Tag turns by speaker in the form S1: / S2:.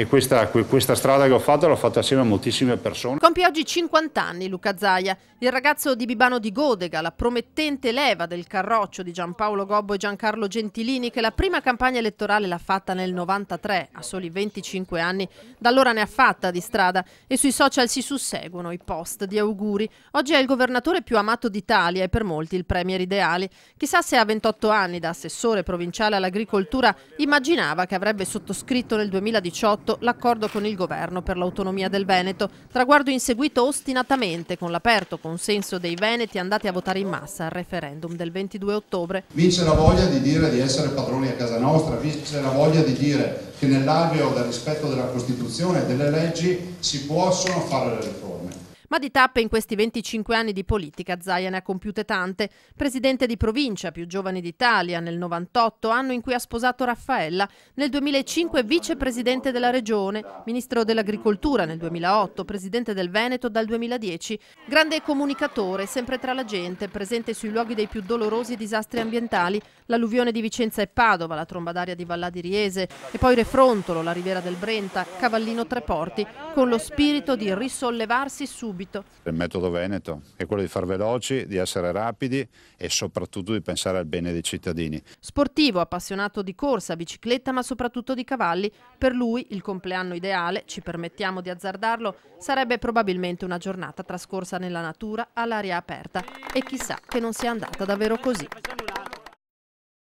S1: e questa, questa, strada che ho fatto l'ho fatta assieme a moltissime persone.
S2: Compie oggi 50 anni Luca Zaia, il ragazzo di Bibano di Godega, la promettente leva del carroccio di Giampaolo Gobbo e Giancarlo Gentilini che la prima campagna elettorale l'ha fatta nel 93, a soli 25 anni, da allora ne ha fatta di strada e sui social si susseguono i post di auguri. Oggi è il governatore più amato d'Italia e per molti il premier ideale. Chissà se a 28 anni da assessore provinciale all'agricoltura immaginava che avrebbe sottoscritto nel 2018 approvato l'accordo con il governo per l'autonomia del Veneto, traguardo inseguito ostinatamente con l'aperto consenso dei veneti andati a votare in massa al referendum del 22 ottobre.
S1: Vince la voglia di dire di essere padroni a casa nostra, vince la voglia di dire che nell'alveo del rispetto della Costituzione e delle leggi si possono fare le riforme.
S2: Ma di tappe in questi 25 anni di politica Zaia ne ha compiute tante. Presidente di provincia, più giovane d'Italia, nel 98, anno in cui ha sposato Raffaella, nel 2005 vicepresidente della regione, ministro dell'agricoltura nel 2008, presidente del Veneto dal 2010, grande comunicatore, sempre tra la gente, presente sui luoghi dei più dolorosi disastri ambientali, l'alluvione di Vicenza e Padova, la tromba d'aria di Vallà di Riese e poi Refrontolo, la riviera del Brenta, Cavallino Treporti, con lo spirito di risollevarsi subito subito.
S1: Il metodo Veneto è quello di far veloci, di essere rapidi e soprattutto di pensare al bene dei cittadini.
S2: Sportivo, appassionato di corsa, bicicletta ma soprattutto di cavalli, per lui il compleanno ideale, ci permettiamo di azzardarlo, sarebbe probabilmente una giornata trascorsa nella natura all'aria aperta e chissà che non sia andata davvero così.